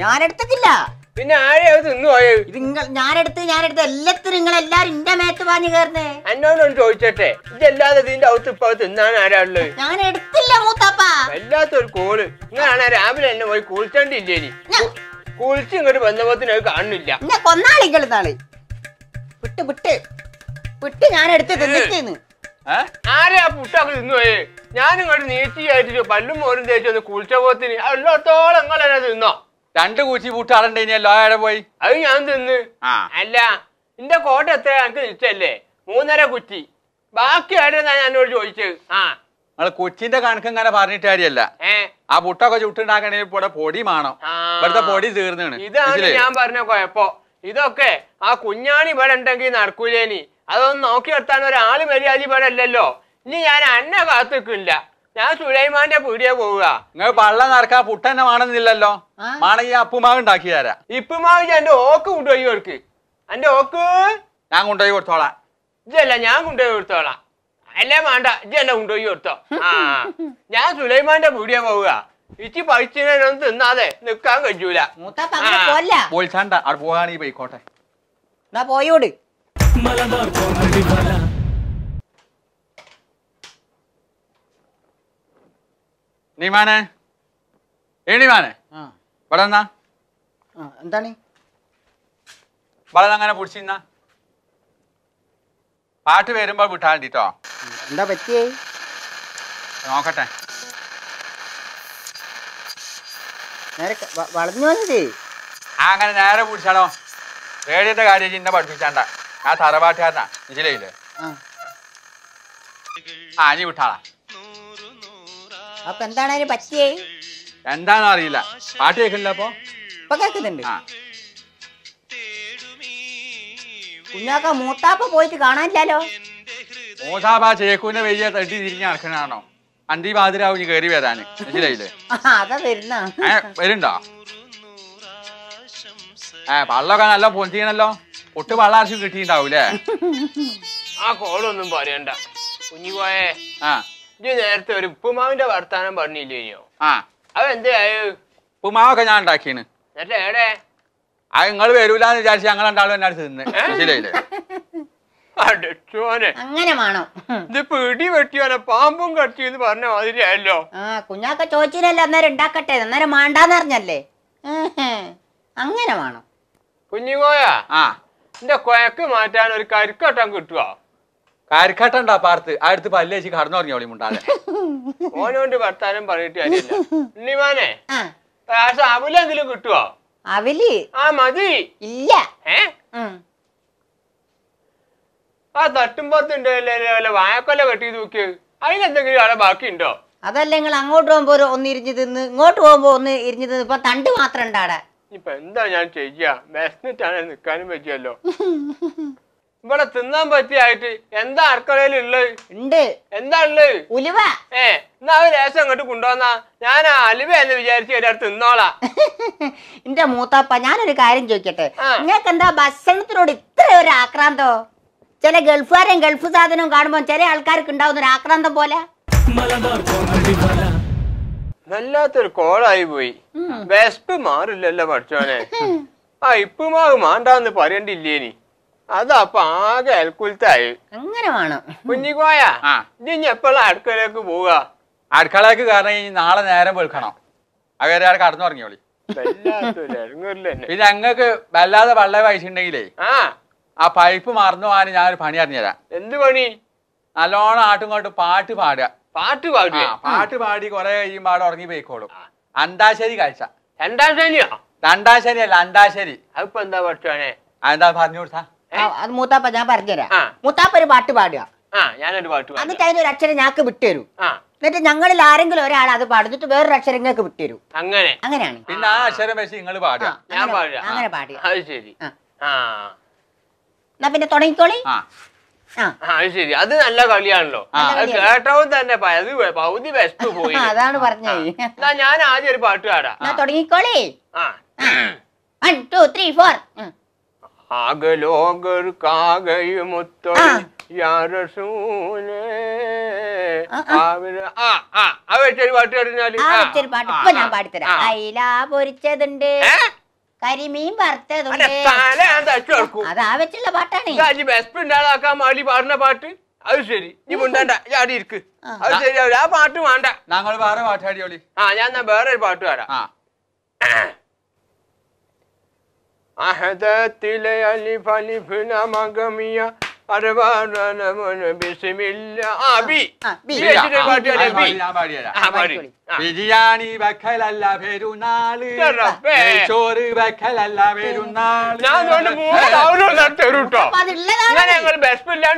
ഞാൻ എടുത്തിട്ടില്ല പിന്നെ ആരെയാ തിന്നു പോയത് ഇത് ഞാനെടുത്ത് ഞാനെടുത്ത് എല്ലാത്തിനും നിങ്ങൾ എല്ലാരും എന്റെ മേത്ത് പാഞ്ഞു കയറുന്നേ എന്നോടൊന്ന് ചോദിച്ചട്ടെ ഇതല്ലാതെ ഇതിന്റെ അകത്ത് ഇപ്പൊ തിന്നാൻ ആരാ ഉള്ളത് ഞാൻ എടുത്തില്ല മൂത്താപ്പ വല്ലാത്തൊരു കോള് നിങ്ങളാണ് രാവിലെ എന്നെ പോയി കുളിച്ചോണ്ടില്ലേ ഇനി കുളിച്ച് ഇങ്ങോട്ട് ബന്ധപ്പത്തിന് കാണുന്നില്ല എന്നെ കൊന്നാളി കളിന്നാളി വിട്ട് വിട്ട് വിട്ട് ഞാൻ എടുത്ത് തിന്നിട്ടേന്ന് ആരെയാ പുട്ടാക്ക് തിന്നുപോയേ ഞാനിങ്ങോട്ട് നീച്ചിയായിട്ട് പല്ലും മോരും തേച്ചൊന്ന് കുളിച്ച പോത്തിന് ഉള്ളിടത്തോളം നിങ്ങൾ എന്നെ തിന്നോ രണ്ട് കൂച്ചി പൂട്ടാളുണ്ട് ഇനി പോയി അത് ഞാൻ തിന്ന് അല്ല നിന്റെ കോട്ട എത്ര എനിക്ക് നിശ്ചയല്ലേ മൂന്നര കുറ്റി ബാക്കി ആരെന്നാ എന്നോട് ചോദിച്ചത് ആ നമ്മള് കൊച്ചിന്റെ കണക്ക് ഇങ്ങനെ പറഞ്ഞിട്ട് കാര്യല്ല ആ പുട്ടൊക്കെ ചുട്ടുണ്ടാക്കണേ ഇവിടെ പൊടി മാണോ ഇവിടുത്തെ പൊടി തീർന്നാണ് ഇതാണ് ഞാൻ പറഞ്ഞ കൊഴപ്പോ ഇതൊക്കെ ആ കുഞ്ഞാണി ഇവിടെ ഉണ്ടെങ്കിൽ നടക്കൂലേനി അതൊന്ന് നോക്കി നിർത്താൻ ഒരാള് മര്യാദ ഇവിടെ അല്ലല്ലോ ഇനി ഞാൻ അന്നെ കാത്തുക്കില്ല ഞാൻ സുലൈമാന്റെ പീടിയെ പോവുക നിങ്ങൾ പള്ള നടക്കാ പുട്ടന്നെ വേണമെന്നില്ലല്ലോ വേണമെങ്കിൽ അപ്പുമാവ് ഉണ്ടാക്കി തരാ ഇപ്പുമാവ് എന്റെ ഓക്ക് കൊണ്ടുപോയി കൊടുക്ക് എന്റെ ഓക്ക് ഞാൻ കൊണ്ടുപോയി കൊടുത്തോളാ ഇതല്ല ഞാൻ കൊണ്ടുപോയി കൊടുത്തോളാം അല്ലേ വേണ്ട ഇജ്ജ് എന്നെ കൊണ്ടുപോയി കൊടുത്തോ ആ ഞാൻ സുലൈമാന്റെ പീടിയെ പോവുക ഇച്ചി പൈസനൊന്നും തിന്നാതെ നിക്കാൻ കഴിയൂല പോയിക്കോട്ടെ പോയോട് മലബാർ കോമഡി മല പാട്ട് വരുമ്പോ വിട്ടാൽ മതിട്ടോ എന്താ പറ്റിയെ നോക്കട്ടെ അങ്ങനെ നേരെ പിടിച്ചാണോ റേഡിയോന്റെ കാര്യം എന്നെ പഠിപ്പിച്ചാണ്ട ആ തറവാട്ടുകാരനാ നിശ്ചയില്ലേ ആ ഇനി വിട്ടാളാ അപ്പൊ എന്താണ് അതിന് പറ്റിയേ എന്താണെന്ന് അറിയില്ല പാട്ട് കേൾക്കണില്ല ഇപ്പൊ കേൾക്കുന്നുണ്ട് കുഞ്ഞാക്ക മൂത്താപ്പ പോയിട്ട് കാണാനില്ലല്ലോ മൂസാബ ചേക്കൂന്റെ വെയ്യ തട്ടി തിരിഞ്ഞ അർഹനാണോ അന്തി ബാതിരാവും കയറി വരാന് മനസ്സിലായില്ലേ ആ, ഏ വരുണ്ടോ ഏ പള്ളൊക്കെ നല്ല പൊന്തിയണല്ലോ ഒട്ട് പള്ളാർച്ചും കിട്ടിണ്ടാവൂലേ ആ കോളൊന്നും പറയണ്ട പോയേ ആ ഇജ്ജ് നേരത്തെ ഒരു ഉപ്പുമാവിന്റെ വർത്താനം പറഞ്ഞില്ലേനോ ആ അതെന്തായോ ഉപ്പുമാവൊക്കെ ഞാൻ ഉണ്ടാക്കിയാണ് എന്നിട്ട് എവിടെ ആ നിങ്ങൾ വരൂലെന്ന് വിചാരിച്ച് ഞങ്ങൾ രണ്ടാളും എന്നെ അടുത്ത് തിന്ന് ശരിയായില്ലേ അങ്ങനെ വേണോ ഇത് പിടി വെട്ടിയോനെ പാമ്പും കടിച്ചു എന്ന് പറഞ്ഞ മാതിരി ആ കുഞ്ഞാക്ക ചോദിച്ചില്ലല്ലോ അന്നേരം ഉണ്ടാക്കട്ടെ അന്നേരം മാണ്ടാന്ന് അറിഞ്ഞല്ലേ അങ്ങനെ വേണോ കുഞ്ഞുങ്ങോയാ ആ എന്റെ കൊയക്ക് മാറ്റാൻ ഒരു കരിക്കട്ടം കിട്ടുവോ കരിക്കട്ടണ്ടാ പാർത്ത് അടുത്ത് പല്ലേച്ചി കടന്നുറങ്ങി അവളി മുണ്ടാതെ ഓനോന്റെ വർത്താനം പറഞ്ഞിട്ട് കാര്യമില്ല ഉണ്ണിമാനെ പ്രാവശ്യം അവലെങ്കിലും കിട്ടുവോ അവല് ആ മതി ഇല്ല ആ തട്ടുംപുറത്തുണ്ടോ അല്ലേ വായക്കൊല കെട്ടി തൂക്കി അതിനെന്തെങ്കിലും ആളെ ബാക്കിയുണ്ടോ അതല്ല നിങ്ങൾ അങ്ങോട്ട് പോകുമ്പോ ഒന്ന് ഇരിഞ്ഞു തിന്ന് ഇങ്ങോട്ട് പോകുമ്പോ ഒന്ന് ഇരിഞ്ഞു തിന്ന് ഇപ്പൊ തണ്ട് മാത്രം ഉണ്ടാടെ ഇപ്പൊ എന്താ ഞാൻ ചെയ്യാ വിശന്നിട്ടാണ് നിക്കാനും പറ്റിയല്ലോ ഇവിടെ തിന്നാൻ പറ്റിയായിട്ട് എന്താ അടുക്കളയിലുള്ളത് ഉണ്ട് എന്താ ഉള്ളത് ഉലുവ ഏ എന്നാ ഒരു ലേശം അങ്ങോട്ട് കൊണ്ടുവന്നാ ഞാൻ അലുവ എന്ന് വിചാരിച്ച് ഒരാൾ തിന്നോളാ എന്റെ മൂത്താപ്പ ഞാനൊരു കാര്യം ചോദിക്കട്ടെ നിങ്ങൾക്ക് എന്താ ഭക്ഷണത്തിനോട് ഇത്ര ഒരു ആക്രാന്തോ ചില ഗൾഫുകാരും ഗൾഫ് സാധനവും കാണുമ്പോ ചില ആൾക്കാർക്ക് ഉണ്ടാവുന്ന ഒരു ആക്രാന്തം പോലെ വല്ലാത്തൊരു കോളായി പോയി വിശപ്പ് മാറില്ലല്ലോ പഠിച്ചോനെ ആ ഇപ്പുമാവ് മാണ്ടാന്ന് പറയണ്ടില്ലേനി അതപ്പൊ ആകെ അൽക്കുലത്തായി അങ്ങനെ വേണം കുഞ്ഞിക്കോയ ആ ഇനി എപ്പോഴാ അടുക്കളയിലേക്ക് പോവുക അടുക്കളയ്ക്ക് കാരണം ഇനി നാളെ നേരം വെളുക്കണം അവരെ ആൾ കടന്നുറങ്ങിയോളി പിന്നെ ഞങ്ങക്ക് വല്ലാതെ വെള്ളം വായിച്ചിട്ടുണ്ടെങ്കിലേ ആ ആ പൈപ്പ് മറന്നു പോകാൻ ഞാനൊരു പണി അറിഞ്ഞുതരാം എന്ത് പണി നല്ലോണം ആട്ടും കൊണ്ട് പാട്ട് പാടുക പാട്ട് പാടുക പാട്ട് പാടി കൊറേ കഴിയുമ്പോ അവിടെ ഉറങ്ങി പോയിക്കോളും അണ്ടാശ്ശേരി കാഴ്ച രണ്ടാം ശനിയോ രണ്ടാം ശനിയല്ല അതിപ്പോ എന്താ പറ്റുവാണേ അതെന്താ പറഞ്ഞു കൊടുത്താ അത് മൂത്താപ്പ ഞാൻ പറഞ്ഞുതരാം മൂത്താപ്പ ഒരു പാട്ട് പാടുക ഞാനൊരു പാട്ട് എന്നിട്ട് അതിനൊരു അക്ഷരം ഞാൻ വിട്ടുതരും എന്നിട്ട് ഞങ്ങളിൽ ആരെങ്കിലും ഒരാൾ അത് പാടും എന്നിട്ട് വേറൊരു അക്ഷരം നിങ്ങൾക്ക് അങ്ങനെ അങ്ങനെയാണ് പിന്നെ ആ അക്ഷരം വെച്ച് നിങ്ങൾ പാടുക ഞാൻ പാടുക അങ്ങനെ പാടുക അത് ശരി എന്നാ പിന്നെ തുടങ്ങിക്കോളി ശരി അത് നല്ല കളിയാണല്ലോ കേട്ടവും തന്നെ പകുതി വെസ്റ്റ് പോയി അതാണ് പറഞ്ഞത് ഞാൻ ആദ്യം ഒരു പാട്ട് പാടാം തുടങ്ങിക്കോളേ വൺ ടു ത്രീ ഫോർ പാട്ട് ഞാൻ അയില പൊരിച്ചതുണ്ട് കരിമീൻ വറുത്തതുണ്ട് അതാ വെച്ചുള്ള പാട്ടാണ് ബെസ്റ്റ് ഉണ്ടാക്കാൻ മാലി പാടുന്ന പാട്ട് അത് ശരി നീ മുണ്ടണ്ട ചാടി ഇരിക്ക് അത് ശരി ആ പാട്ട് വേണ്ട ഞങ്ങൾ വേറെ പാട്ടാടിയോളി ആ ഞാൻ വേറെ ഒരു പാട്ട് വരാം അഹദത്തിലെ അലിഫ് അലിഫ് നമഗമിയ ബിരിയാണി വെക്കലല്ല പെരുന്നാള് ചോറ് വെക്കലല്ല പെരുന്നാള് ഞാൻ ഞങ്ങൾ ബെസ്റ്റ്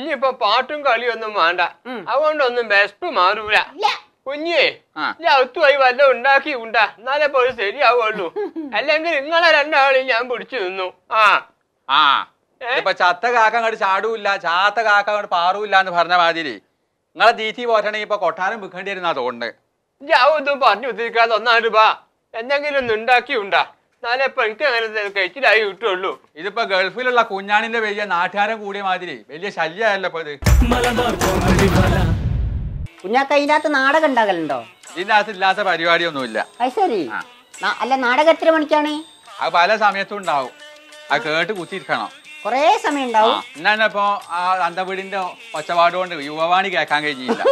ഇനിയിപ്പോ പാട്ടും കളിയൊന്നും വേണ്ട അതുകൊണ്ടൊന്നും ബെസ്പ് മാറൂല കുഞ്ഞേ ഒത്തുമായി വല്ല ഉണ്ടാക്കി ഉണ്ട എന്നാലേ പോലും ശരിയാവുള്ളൂ അല്ലെങ്കിൽ നിങ്ങളെ രണ്ടാളും ഞാൻ പിടിച്ചു നിന്നു ആ ആ ഇപ്പൊ ചത്ത കാക്ക അങ്ങോട്ട് ചാടൂല്ല ചാത്ത കാക്ക അങ്ങോട്ട് പാറൂല്ല എന്ന് പറഞ്ഞ മാതിരി നിങ്ങളെ ദീറ്റി പോറ്റണെങ്കിൽ ഇപ്പൊ കൊട്ടാരം വിൽക്കേണ്ടി വരുന്ന തോന്നുന്നുണ്ട് ഞാവൊന്നും പറഞ്ഞു ഉദ്ദേശിക്കാതെ ഒന്നാണ് ബാ എന്തെങ്കിലും ഒന്ന് ഉണ്ടാക്കി ഉണ്ടാ എന്നാലേ ഇപ്പൊ എനിക്ക് അങ്ങനെ കഴിച്ചിലായി കിട്ടുള്ളൂ ഇതിപ്പോ ഗൾഫിലുള്ള കുഞ്ഞാണിന്റെ വലിയ നാട്ടുകാരൻ കൂടിയ മാതിരി വലിയ ശല്യമല്ലോ ഇപ്പൊ ഇത് കുഞ്ഞാക്ക ഇതിന്റെ നാടകം ഉണ്ടാകലുണ്ടോ ഇതിനകത്ത് അകത്ത് ഇല്ലാത്ത പരിപാടിയൊന്നുമില്ല അത് ശരി അല്ല നാടകം എത്ര മണിക്കാണ് അത് പല സമയത്തും ഉണ്ടാവും അത് കേട്ട് കുത്തിയിരിക്കണം കൊറേ സമയം ഉണ്ടാവും എന്നാണ് ഇപ്പൊ ആ അന്തവീടിന്റെ ഒച്ചപാട് കൊണ്ട് യുവവാണി കേൾക്കാൻ കഴിഞ്ഞില്ല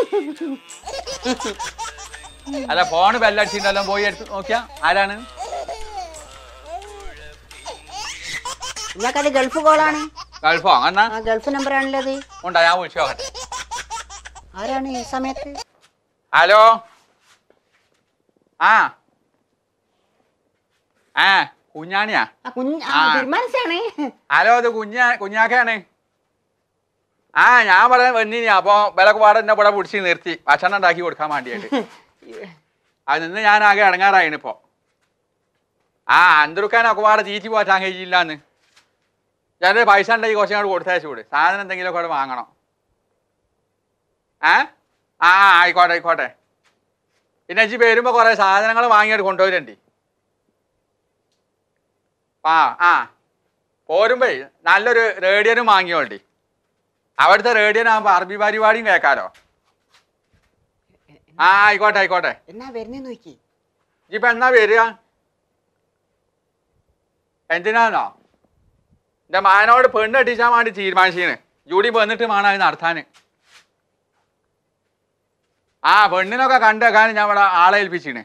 അല്ല ഫോണ് ബെല്ലടിച്ചിട്ടുണ്ടല്ലോ പോയി എടുത്ത് നോക്കിയാ ആരാണ് ഗൾഫ് കോളാണ് ഗൾഫോ അങ്ങനെ ഗൾഫ് നമ്പർ ആണല്ലോ അത് ഉണ്ടാ ഞാൻ വിളിച്ചോട്ടെ ആരാണ് ഈ സമയത്ത് ഹലോ ആ ആ കുഞ്ഞാണിയാ ഹലോ അത് കുഞ്ഞാ കുഞ്ഞാക്കയാണ് ആ ഞാൻ വളരെ വന്നിനി അപ്പൊ വിലക്കുപാട് എന്നെ ഇവിടെ പിടിച്ച് നിർത്തി ഭക്ഷണം ഉണ്ടാക്കി കൊടുക്കാൻ വേണ്ടിയായിട്ട് അത് നിന്ന് ഞാൻ ആകെ ഇടങ്ങാറായിന് ഇപ്പോ ആ അന്തരുക്കാൻ അക്കുപാട് തീറ്റി പോറ്റാൻ കഴിയില്ലാന്ന് ഞാൻ പൈസ ഉണ്ടെങ്കിൽ കുറച്ചും കൂടെ കൊടുത്തയച്ചു കൂടെ സാധനം എന്തെങ്കിലും അവിടെ വാങ്ങണം ഏ ആ ആയിക്കോട്ടെ ആയിക്കോട്ടെ പിന്നെ ചേച്ചി വരുമ്പോൾ കുറേ സാധനങ്ങൾ വാങ്ങിയിട്ട് കൊണ്ടുവരണ്ടി ആ ആ പോരുമ്പോ നല്ലൊരു റേഡിയനും വാങ്ങിയോണ്ടി അവിടുത്തെ റേഡിയൻ ആകുമ്പോൾ അറബി പരിപാടിയും കേക്കാലോ ആ ആയിക്കോട്ടെ ആയിക്കോട്ടെ എന്നാ വരുന്നേ നോക്കി ഇപ്പൊ എന്നാ വരിക എന്തിനാണോ എന്റെ മാനോട് പെണ്ണ് അടിച്ചാൻ വേണ്ടി തീരുമാനിച്ചീന് ജൂഡി വന്നിട്ട് വേണം നടത്താന് ആ പെണ്ണിനൊക്കെ കണ്ട് കാണാൻ ഞാൻ ഇവിടെ ആളെ ഏൽപ്പിച്ചിണേ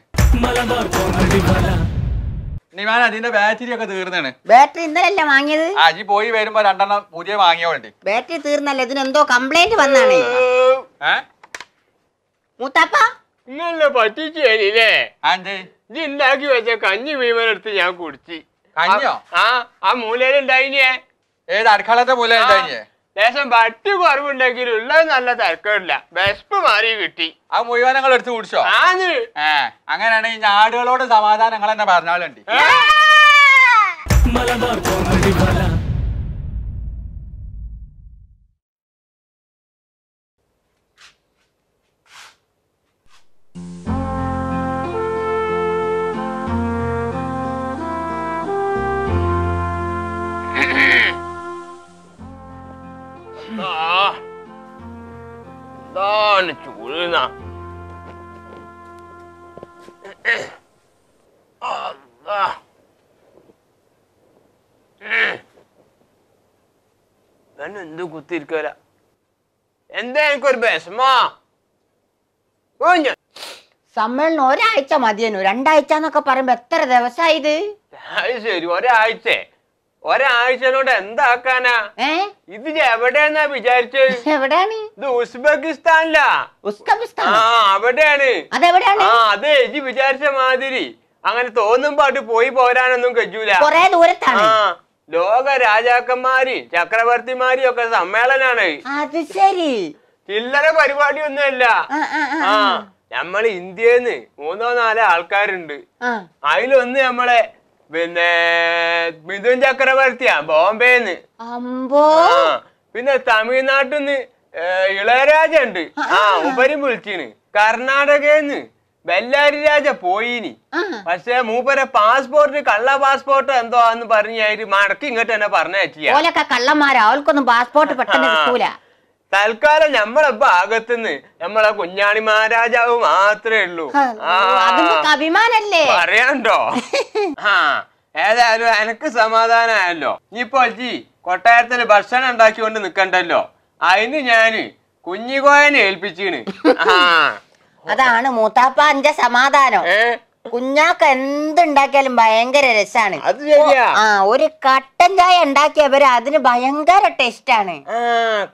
നിമാൻ അതിന്റെ ബാറ്ററി ഒക്കെ തീർന്നാണ് ബാറ്ററി ഇന്നലല്ലേ വാങ്ങിയത് അജി പോയി വരുമ്പോ രണ്ടെണ്ണം പുതിയ വാങ്ങിയോണ്ട് ബാറ്ററി തീർന്നല്ലേ ഇതിന് എന്തോ കംപ്ലൈന്റ് വന്നാണ് മൂത്താപ്പ ഇന്നല്ലേ പറ്റിച്ചു തരില്ലേ ഇത് ഉണ്ടാക്കി വെച്ച കഞ്ഞി വീമനെടുത്ത് ഞാൻ കുടിച്ച് കഞ്ഞിയോ ആ ആ മൂലയിലുണ്ടായില്ലേ ഏത് അടുക്കളത്തെ മൂലയിലുണ്ടായില്ലേ ലേശം വട്ടി കുറവുണ്ടെങ്കിൽ ഉള്ളത് നല്ല തിരക്കില്ല വിശപ്പ് മാറി കിട്ടി ആ മുഴുവനങ്ങൾ എടുത്തു കുടിച്ചോ അങ്ങനെയാണെങ്കിൽ ഞാടുകളോട് സമാധാനങ്ങൾ എന്നെ പറഞ്ഞാലുണ്ട് മലബാർ oyna. ഒരാഴ്ച മതിയെന്നു രണ്ടാഴ്ച എന്നൊക്കെ പറയുമ്പോ എത്ര ദിവസമായത് ശരി ഒരാഴ്ച കൊണ്ട് എന്താക്കാനാ ഇത് എവിടെയെന്നാ വിചാരിച്ചത് എവിടെയാണ് ഇത് ഉസ്ബെക്കിസ്ഥാനിലാ ഉസ്ബെക്കിസ്ഥാൻ ആ അവിടെയാണ് ആ അതെ ഇജ് വിചാരിച്ച മാതിരി അങ്ങനെ തോന്നുമ്പോ അത് പോയി പോരാനൊന്നും കഴിയൂല ദൂരത്താണ് ആ ലോക രാജാക്കന്മാര് ചക്രവർത്തിമാരി ഒക്കെ സമ്മേളനാണ് അത് ശരി ചില്ലറ പരിപാടി ഒന്നുമല്ല ആ നമ്മള് ഇന്ത്യന്ന് മൂന്നോ നാലോ ആൾക്കാരുണ്ട് അതിലൊന്ന് നമ്മളെ പിന്നെ മിഥുൻ ചക്രവർത്തിയാ ബോംബെന്ന് അമ്പോ പിന്നെ തമിഴ്നാട്ടിന്ന് ഇളയരാജ ഉണ്ട് ആ ഉപരി വിളിച്ചിന് കർണാടകന്ന് ബെല്ലാരി രാജ പോയിനി പക്ഷെ മൂപ്പരെ പാസ്പോർട്ട് കള്ള പാസ്പോർട്ട് എന്തോ പറഞ്ഞു പറഞ്ഞായിട്ട് മടക്കി ഇങ്ങോട്ട് തന്നെ പറഞ്ഞയച്ചിയാ കള്ളന്മാരാ അവൾക്കൊന്നും പാസ്പോർട്ട് പെട്ടെന്ന് കിട്ടൂല തൽക്കാലം നമ്മളെ ഭാഗത്തുനിന്ന് നമ്മളെ കുഞ്ഞാണി മഹാരാജാവ് മാത്രമേ ഉള്ളൂ അഭിമാനല്ലേ പറയാണ്ടോ ആ ഏതായാലും എനക്ക് സമാധാനമായല്ലോ ഇനിയിപ്പോ ജി കൊട്ടാരത്തിൽ ഭക്ഷണം ഉണ്ടാക്കിക്കൊണ്ട് നിക്കണ്ടല്ലോ അതിന് ഞാന് കുഞ്ഞിക്കോയനെ ഏൽപ്പിച്ചീണ് ആ അതാണ് മൂത്താപ്പ സമാധാനം കുഞ്ഞാക്ക എന്തുണ്ടാക്കിയാലും ഭയങ്കര രസാണ് അത് ശരിയാ ആ ഒരു കട്ടൻ ചായ ഉണ്ടാക്കിയവര് അതിന് ഭയങ്കര ടേസ്റ്റ് ആണ് ആ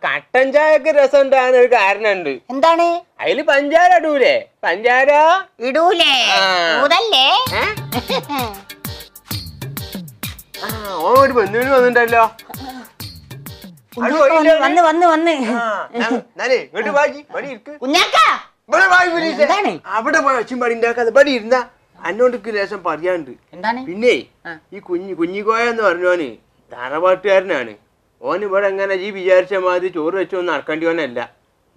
കട്ടൻ ചായക്ക് രസം ഉണ്ടാകുന്ന ഒരു കാരണമുണ്ട് എന്താണ് അതില് പഞ്ചാര ഇടൂലേ പഞ്ചാര ഇടൂലേ മുതല്ലേ ആ ഓ ഒരു ബന്ധുവിന് വന്നിട്ടല്ലോ വന്ന് വന്ന് വന്ന് കുഞ്ഞാക്ക അവിടെ പോയി അച്ഛൻ പടി ഉണ്ടാക്കാതെ പടി ഇരുന്നാ അന്നോണ്ടിക്ക് ലേശം പറയാണ്ട് എന്താണ് പിന്നെ ഈ കുഞ്ഞി കുഞ്ഞിക്കോയ എന്ന് പറഞ്ഞോന് തറവാട്ടുകാരനാണ് ഓൻ ഇവിടെ എങ്ങനെ ഈ വിചാരിച്ച മാതിരി ചോറ് വെച്ചോ നടക്കേണ്ടി ഓനല്ല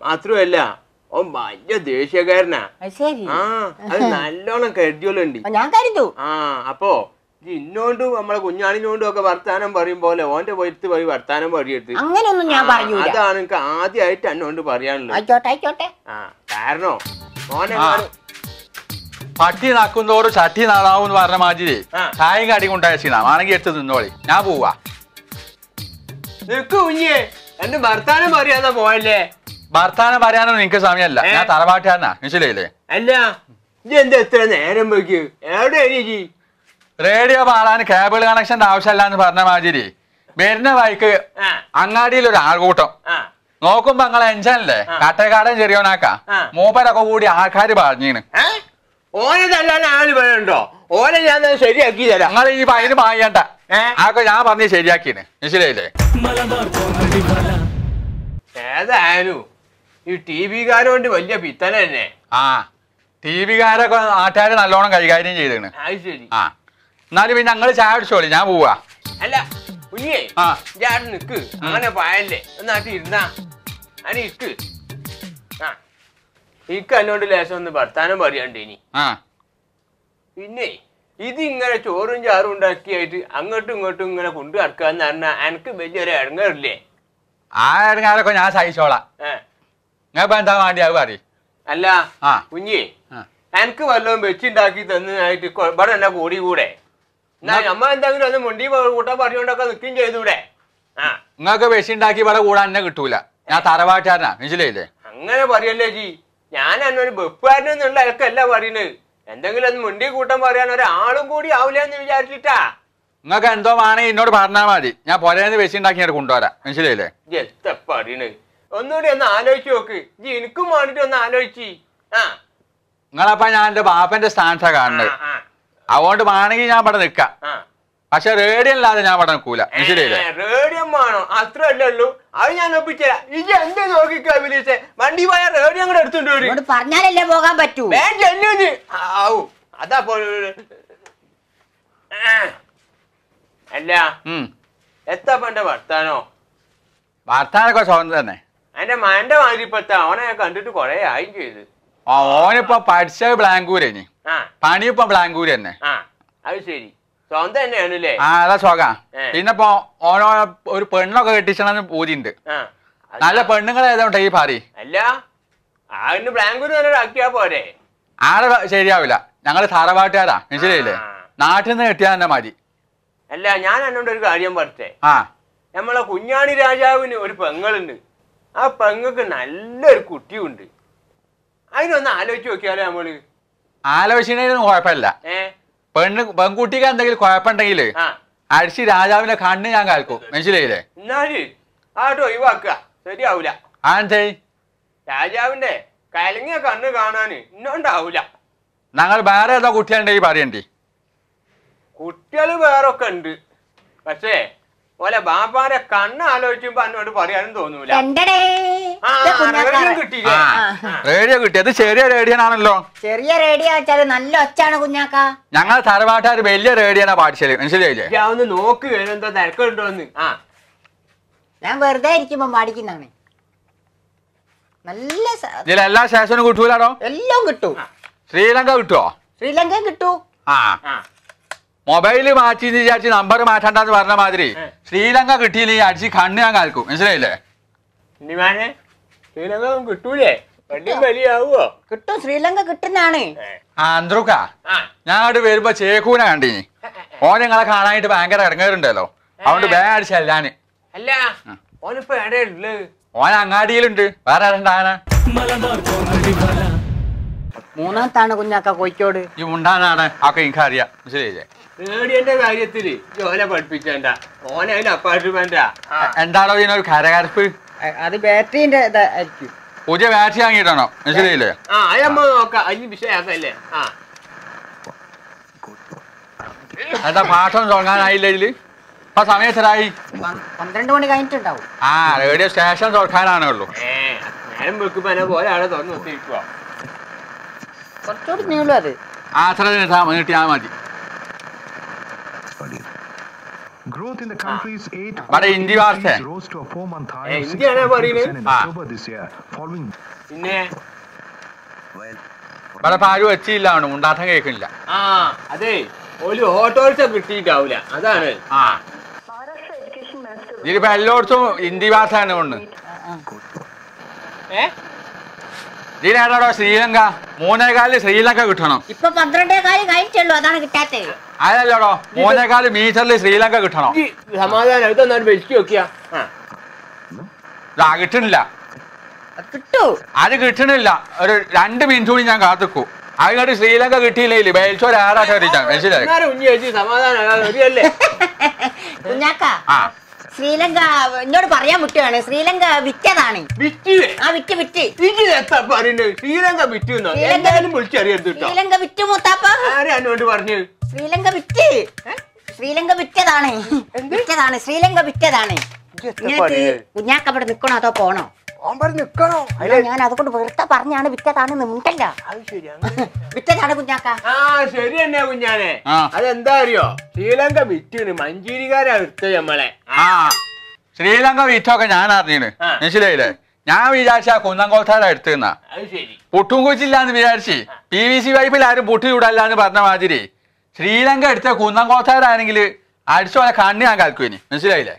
മാത്രമല്ല ഓൻ വലിയ ദേഷ്യക്കാരനാ ആ അത് നല്ലോണം കരുതിയോലുണ്ട് ആ അപ്പോ ഇന്നോണ്ടും നമ്മളെ കുഞ്ഞാണിനോണ്ടും ഒക്കെ വർത്താനം പറയും പോലെ ഓന്റെ പോയിട്ട് പോയി വർത്താനം പറയരുത് ഞാൻ പറഞ്ഞു അതാണ് എനിക്ക് ആദ്യമായിട്ട് അന്നോണ്ട് പറയാനുള്ളത് കാരണം ഓനെ പട്ടി നാക്കുന്നോറും ചട്ടി നാളാവും പറഞ്ഞ മാതിരി ചായ കടി കൊണ്ടായ ക്ഷീണം ആണെങ്കിൽ എടുത്ത് നിന്നോളി ഞാൻ പോവാ ഭർത്താനം പറയാനോ നിനക്ക് സമയമല്ല ഞാൻ തറവാട്ടുകാരനാ മനസ്സിലായില്ലേ അല്ല റേഡിയോ പാടാൻ കേബിൾ കണക്ഷന്റെ ആവശ്യമല്ല എന്ന് പറഞ്ഞ മാതിരി വരുന്ന വഴിക്ക് അങ്ങാടിയിൽ ഒരു ആൾക്കൂട്ടം നോക്കുമ്പോ നിങ്ങളെ എഞ്ചാനല്ലേ കട്ടക്കാടൻ ചെറിയവനാക്കാ മൂപ്പരൊക്കെ കൂടി ആൾക്കാർ പറഞ്ഞീണ് ഓനെ തല്ലാൻ ആള് വേണ്ടോ ഓനെ ഞാൻ ശരിയാക്കി തരാം നിങ്ങൾ ഈ പയ്യന് പായണ്ട ആക്കെ ഞാൻ പറഞ്ഞ് ശരിയാക്കിന് മനസ്സിലായില്ലേ ഏതായാലും ഈ ടി വിക്കാരോണ്ട് വലിയ പിത്തന തന്നെ ആ ടി വിക്കാരൊക്കെ നാട്ടുകാർ നല്ലോണം കൈകാര്യം ചെയ്തേണ് ആ എന്നാലും പിന്നെ ഞങ്ങള് ചായ അടിച്ചോളി ഞാൻ പോവാ അല്ല കുഞ്ഞേ ഞാൻ നിക്ക് അങ്ങനെ പായല്ലേ നാട്ടിൽ ഇരുന്നാ അനിക്ക് ആ ഇക്ക് എന്നോട് ലേശം ഒന്ന് ഭർത്താനം പറയാണ്ട് ഇനി പിന്നെ ഇങ്ങനെ ചോറും ചാറും ഉണ്ടാക്കിയായിട്ട് അങ്ങോട്ടും ഇങ്ങോട്ടും ഇങ്ങനെ കൊണ്ടു നടക്കാന്ന് പറഞ്ഞാൽ എനിക്ക് വലിയൊരു ഇടങ്ങറില്ലേ ആ ഇടങ്ങാറൊക്കെ ഞാൻ സഹിച്ചോളാം എന്താ വേണ്ടി അത് പറയും അല്ല കുഞ്ഞേ എനിക്ക് വല്ലതും വെച്ചുണ്ടാക്കി തന്നതായിട്ട് ഇവിടെ എന്നാ കൂടി കൂടെ എന്നാ നമ്മ എന്തെങ്കിലും ഒന്ന് മുണ്ടി കൂട്ടാൻ പറഞ്ഞോണ്ടൊക്കെ നിൽക്കുകയും ചെയ്തൂടെ നിങ്ങൾക്ക് വെച്ചുണ്ടാക്കി ഇവിടെ കൂടാൻ എന്നെ കിട്ടൂല ഞാൻ തറവാട്ടാരനാ മനസ്സിലായില്ലേ അങ്ങനെ പറയല്ലേ ജി ഞാൻ എന്നൊരു വെപ്പുകാരനെന്നുള്ള ഇലക്കല്ല പറയുന്നത് എന്തെങ്കിലും ഒന്ന് മുണ്ടി കൂട്ടം പറയാൻ ഒരാളും കൂടി ആവില്ല എന്ന് വിചാരിച്ചിട്ടാ നിങ്ങൾക്ക് എന്തോ വേണേ എന്നോട് പറഞ്ഞാൽ മതി ഞാൻ പുരേന്ന് വെച്ച് ഉണ്ടാക്കി ഞാൻ കൊണ്ടുവരാം മനസ്സിലായില്ലേ എത്ര ഒന്നുകൂടി ഒന്ന് ആലോചിച്ച് നോക്ക് ജി എനിക്കും വേണ്ടിട്ട് ഒന്ന് ആലോചിച്ച് ആ നിങ്ങളപ്പ ഞാൻ എന്റെ ബാപ്പന്റെ സ്ഥാനത്താ കാണുന്നത് അതുകൊണ്ട് വേണമെങ്കിൽ ഞാൻ ഇവിടെ നിൽക്കാം പക്ഷെ റേഡിയം അല്ലാതെ ഞാൻ പഠനം കൂല റേഡിയം വേണോ അത്രയല്ലല്ലോ അത് ഞാൻ ഒപ്പിച്ചരാം ഇത് എന്ത് നോക്കിക്കോ വിളിച്ചെ വണ്ടി പോയ റേഡിയം കൂടെ എടുത്തുകൊണ്ട് പറഞ്ഞാലല്ലേ പോകാൻ പറ്റൂ ആവൂ അതാ പോ അല്ല എത്താ പണ്ട വർത്താനോ വർത്താനൊക്കെ സ്വന്തം തന്നെ എന്റെ മകന്റെ മാതിരി ഇപ്പത്താ ഓനെ ഞാൻ കണ്ടിട്ട് കൊറേ ആയും ചെയ്ത് ഓനിപ്പോ പഠിച്ച ബ്ലാങ്കൂരേ പണിയിപ്പോ ബ്ലാങ്കൂര് തന്നെ അത് ശരി സ്വന്തം തന്നെയാണ് അല്ലേ ആ അതാ ശോക പിന്നെപ്പോ ഓനോ ഒരു പെണ്ണൊക്കെ കെട്ടിച്ചണെന്ന് പൂതിണ്ട് നല്ല പെണ്ണുങ്ങൾ ഏതാണ്ട് ഈ പാറി അല്ല അതിന് ബാംഗ്ലൂർ തന്നെ ആക്കിയാ പോരെ ആടെ ശരിയാവില്ല ഞങ്ങള് തറവാട്ടുകാരാ മനസ്സിലായില്ലേ നാട്ടിൽ നിന്ന് കെട്ടിയാ തന്നെ മതി അല്ല ഞാൻ എന്നോട് ഒരു കാര്യം പറട്ടെ ആ നമ്മളെ കുഞ്ഞാണി രാജാവിന് ഒരു പെങ്ങളുണ്ട് ആ പെങ്ങൾക്ക് നല്ലൊരു കുട്ടിയുണ്ട് അതിനൊന്ന് ആലോചിച്ച് നോക്കിയാലോ നമ്മള് ആലോചിക്കുന്നതിനൊന്നും കുഴപ്പമില്ല ഏഹ് പെണ്ണ് പെൺകുട്ടിക്ക് എന്തെങ്കിലും കുഴപ്പമുണ്ടെങ്കിൽ അടിച്ച് രാജാവിന്റെ കണ്ണ് ഞാൻ കേൾക്കും മനസ്സിലായില്ലേ ഒഴിവാക്കുക ശരിയാവൂല രാജാവിന്റെ കലങ്ങിയ കണ്ണ് കാണാന് ഇന്നുണ്ടാവൂല ഞങ്ങൾ വേറെ ഏതോ കുട്ടികളുണ്ടെങ്കിൽ പറയണ്ടേ കുട്ടികൾ വേറൊക്കെ ഉണ്ട് പക്ഷേ ഓലെ ബാപ്പാരെ കണ്ണ് ആലോചിക്കുമ്പോ എന്നോട് പറയാനും തോന്നൂല റേഡിയോ കിട്ടി അത് ചെറിയ ആണല്ലോ ചെറിയ റേഡിയോ വെച്ചാല് നല്ല ഒച്ചാണ് കുഞ്ഞാക്ക ഞങ്ങൾ തറവാട്ടുകാർ വലിയ റേഡിയോ പാടിച്ചത് മനസ്സിലായില്ലേ ഒന്ന് നോക്ക് ആ ഞാൻ വെറുതെ ഇരിക്കുമ്പോ പാടിക്കുന്നതാണ് നല്ല എല്ലാ ശേഷനും കിട്ടൂലാടോ എല്ലാം കിട്ടൂ ശ്രീലങ്ക കിട്ടുവോ ശ്രീലങ്ക കിട്ടൂ ആ മൊബൈല് മാറ്റി വിചാരിച്ച് നമ്പർ മാറ്റണ്ടെന്ന് പറഞ്ഞ മാതിരി ശ്രീലങ്ക ഈ അടിച്ച് കണ്ണ് ഞാൻ കാൽക്കും മനസ്സിലായില്ലേ ശ്രീലങ്ക കിട്ടൂലേ വണ്ടിയും വലിയാവോ കിട്ടും ശ്രീലങ്ക കിട്ടുന്നാണ് ആ അന്ത്രുക്ക ഞാൻ അവിടെ വരുമ്പോ ചേക്കൂന കണ്ടിനി ഓൻ ഞങ്ങളെ കാണാനായിട്ട് ഭയങ്കര ഇറങ്ങാറുണ്ടല്ലോ അതുകൊണ്ട് ബാഗ് അടിച്ചല്ലാന് അല്ല ഓനിപ്പോ എവിടെയുള്ളു ഓൻ അങ്ങാടിയിലുണ്ട് വേറെ ആരണ്ടാന മൂന്നാമത്താണ് കുഞ്ഞാക്ക കോയിക്കോട് ഈ ഉണ്ടാനാണ് ഒക്കെ എനിക്കറിയാം മനസ്സിലായില്ലേ പേടിയന്റെ കാര്യത്തില് ജോനെ പഠിപ്പിക്കണ്ട ഓനെ അപ്പാർട്ട്മെന്റാ എന്താണോ ഇതിനൊരു കരകരപ്പ് അത് ബാറ്ററിന്റെ ഇതായിരിക്കും പുതിയ ബാറ്ററി വാങ്ങിയിട്ടാണോ മനസ്സിലായില്ലേ ആ ആ എന്താ പാട്ടം തുടങ്ങാനായില്ല ഇതില് ആ സമയം എത്രയായി പന്ത്രണ്ട് മണി കഴിഞ്ഞിട്ടുണ്ടാവും ആ റേഡിയോ സ്റ്റേഷൻ തുറക്കാനാണേ ഉള്ളൂ കുറച്ചുകൂടി നീളും അത് ആ അത്ര കിട്ടിയാൽ മതി Growth in the ah. country's eight Hindi ഭാഷ ഹിന്ദിയാണ് പറയുന്നത് പിന്നെ ഇവിടെ ആരും വെച്ചില്ല ഉണ്ടാട്ടം കേൾക്കുന്നില്ല ആ അതെ ഒരു ഓട്ടോറിക്ഷ കിട്ടിയിട്ടാവൂല അതാണ് ആ ഇതിപ്പോ എല്ലായിടത്തും ഹിന്ദി ഭാഷയാണ് കൊണ്ട് ഇതിനേടാടോ ശ്രീലങ്ക മൂന്നേകാലിൽ ശ്രീലങ്ക കിട്ടണം ഇപ്പൊ പന്ത്രണ്ടേ കാലം കഴിച്ചുള്ളൂ അതാണ് കിട്ടാത്തത് അതല്ലടോ മോനേക്കാൾ മീറ്ററിൽ ശ്രീലങ്ക കിട്ടണോ സമാധാനം ഇതൊന്നാണ് കിട്ടണില്ല കിട്ടൂ അത് കിട്ടണില്ല ഒരു രണ്ട് മിനിറ്റ് കൂടി ഞാൻ കാത്തുക്കൂ അത് ശ്രീലങ്ക കിട്ടിയില്ലേ ബേൽച്ചോ ശ്രീലങ്ക എന്നോട് പറയാൻ മുട്ടാണ് ശ്രീലങ്ക വിറ്റതാണ് ആ ശ്രീലങ്ക വിറ്റു ശ്രീലങ്ക വിറ്റ് മൂത്താപ്പ ആരാ പറഞ്ഞു ശ്രീലങ്ക വിറ്റ് ശ്രീലങ്ക വിറ്റതാണ് വിറ്റതാണ് ശ്രീലങ്ക വിറ്റതാണ് കുഞ്ഞാക്ക അവിടെ നിക്കണോ അതോ പോണോ ഞാൻ അതുകൊണ്ട് വെറുതെ പറഞ്ഞാണ് വിറ്റതാണ് മിണ്ടല്ല വിറ്റതാണ് കുഞ്ഞാക്ക ആ ശരി തന്നെ കുഞ്ഞാനെ അതെന്താ അറിയോ ശ്രീലങ്ക വിറ്റിന് മഞ്ചേരിക്കാരാ വിത്ത് നമ്മളെ ആ ശ്രീലങ്ക വിറ്റൊക്കെ ഞാൻ അറിഞ്ഞു മനസ്സിലായില്ലേ ഞാൻ വിചാരിച്ച കുന്നംകോത്താടെ അടുത്ത് നിന്നാ പുട്ടും കൊച്ചില്ലാന്ന് വിചാരിച്ച് പി വി സി വൈഫിൽ ആരും പുട്ടി ചൂടല്ലാന്ന് പറഞ്ഞ മാതിരി ശ്രീലങ്ക എടുത്ത കുന്നംകോത്താരാണെങ്കിൽ അടിച്ചോലെ കണ്ണ് ഞാൻ കലക്കുവിനി മനസ്സിലായില്ലേ